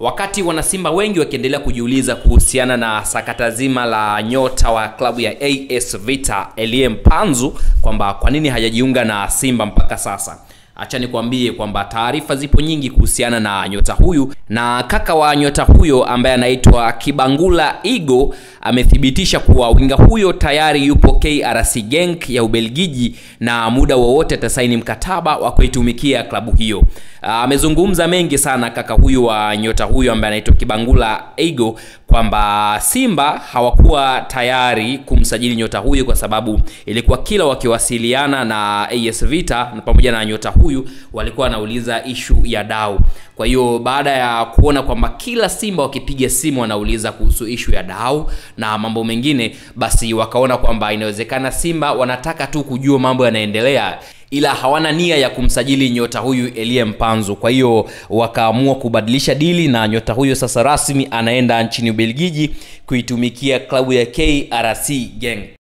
Wakati wanasimba wengi wakiendelea kujiuliza kuhusiana na sakata zima la nyota wa klabu ya AS Vita Elie Mpanzu kwamba kwa nini hajajiunga na Simba mpaka sasa, acha nikwambie kwamba taarifa zipo nyingi kuhusiana na nyota huyu, na kaka wa nyota huyo ambaye anaitwa Kibangula Igo amethibitisha kuwa winga huyo tayari yupo KRC Genk ya Ubelgiji na muda wowote atasaini mkataba wa kuitumikia klabu hiyo. Amezungumza mengi sana kaka huyu wa nyota huyo ambaye anaitwa Kibangula Igo kwamba Simba hawakuwa tayari kumsajili nyota huyu kwa sababu ilikuwa kila wakiwasiliana na AS Vita na pamoja na nyota huyu walikuwa wanauliza ishu ya dau. Kwa hiyo baada ya kuona kwamba kila Simba wakipiga simu wanauliza kuhusu ishu ya dau na mambo mengine, basi wakaona kwamba inawezekana Simba wanataka tu kujua mambo yanaendelea ila hawana nia ya kumsajili nyota huyu Elie Mpanzu. Kwa hiyo wakaamua kubadilisha dili na nyota huyo sasa rasmi anaenda nchini Ubelgiji kuitumikia klabu ya KRC Genk.